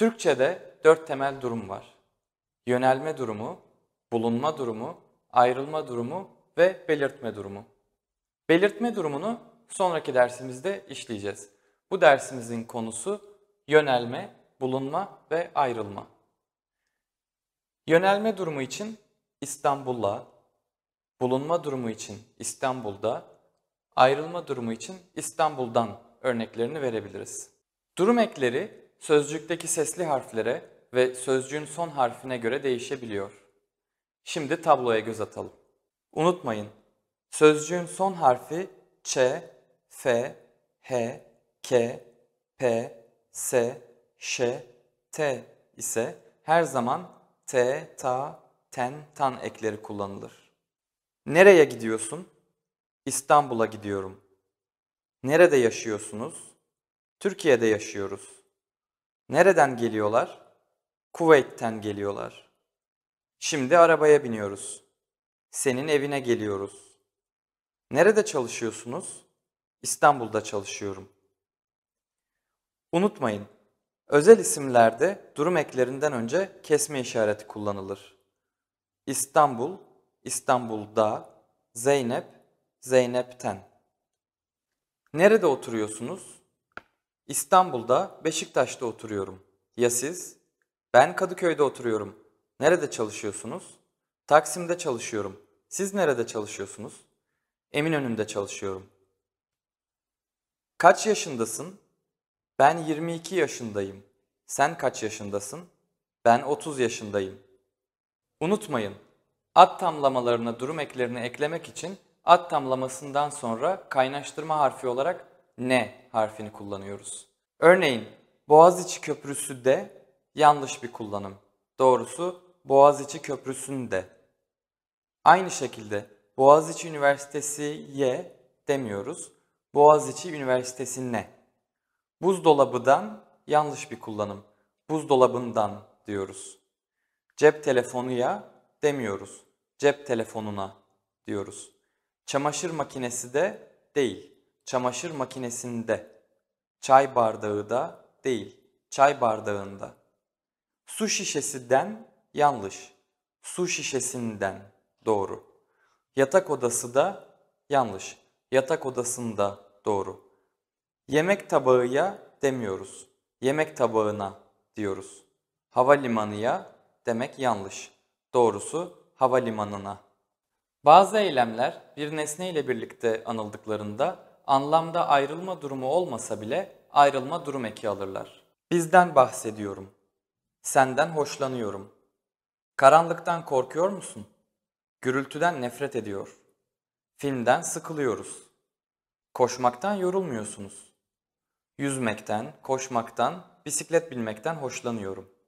Türkçe'de dört temel durum var. Yönelme durumu, bulunma durumu, ayrılma durumu ve belirtme durumu. Belirtme durumunu sonraki dersimizde işleyeceğiz. Bu dersimizin konusu yönelme, bulunma ve ayrılma. Yönelme durumu için İstanbul'la, bulunma durumu için İstanbul'da, ayrılma durumu için İstanbul'dan örneklerini verebiliriz. Durum ekleri sözcükteki sesli harflere ve sözcüğün son harfine göre değişebiliyor. Şimdi tabloya göz atalım. Unutmayın, sözcüğün son harfi Ç, F, H, K, P, S, Ş, T ise her zaman T, Ta, Ten, Tan ekleri kullanılır. Nereye gidiyorsun? İstanbul'a gidiyorum. Nerede yaşıyorsunuz? Türkiye'de yaşıyoruz. Nereden geliyorlar? Kuveyt'ten geliyorlar. Şimdi arabaya biniyoruz. Senin evine geliyoruz. Nerede çalışıyorsunuz? İstanbul'da çalışıyorum. Unutmayın, özel isimlerde durum eklerinden önce kesme işareti kullanılır. İstanbul, İstanbul'da, Zeynep, Zeynep'ten. Nerede oturuyorsunuz? İstanbul'da Beşiktaş'ta oturuyorum. Ya siz? Ben Kadıköy'de oturuyorum. Nerede çalışıyorsunuz? Taksim'de çalışıyorum. Siz nerede çalışıyorsunuz? Eminönü'nde çalışıyorum. Kaç yaşındasın? Ben 22 yaşındayım. Sen kaç yaşındasın? Ben 30 yaşındayım. Unutmayın, ad tamlamalarına durum eklerini eklemek için ad tamlamasından sonra kaynaştırma harfi olarak ne harfini kullanıyoruz. Örneğin Boğaziçi Köprüsü de yanlış bir kullanım. Doğrusu Boğaziçi Köprüsü'nde. Aynı şekilde Boğaziçi Üniversitesi'ye demiyoruz. Boğaziçi Üniversitesi'ne. Buzdolabıdan yanlış bir kullanım. Buzdolabından diyoruz. Cep telefonu ya demiyoruz. Cep telefonuna diyoruz. Çamaşır makinesi de değil çamaşır makinesinde, çay bardağı da değil, çay bardağında. Su şişesinden yanlış, su şişesinden doğru. Yatak odası da yanlış, yatak odasında doğru. Yemek tabağıya demiyoruz, yemek tabağına diyoruz. Havalimanıya demek yanlış, doğrusu havalimanına. Bazı eylemler bir nesne ile birlikte anıldıklarında anlamda ayrılma durumu olmasa bile ayrılma durum eki alırlar. Bizden bahsediyorum. Senden hoşlanıyorum. Karanlıktan korkuyor musun? Gürültüden nefret ediyor. Filmden sıkılıyoruz. Koşmaktan yorulmuyorsunuz. Yüzmekten, koşmaktan, bisiklet binmekten hoşlanıyorum.''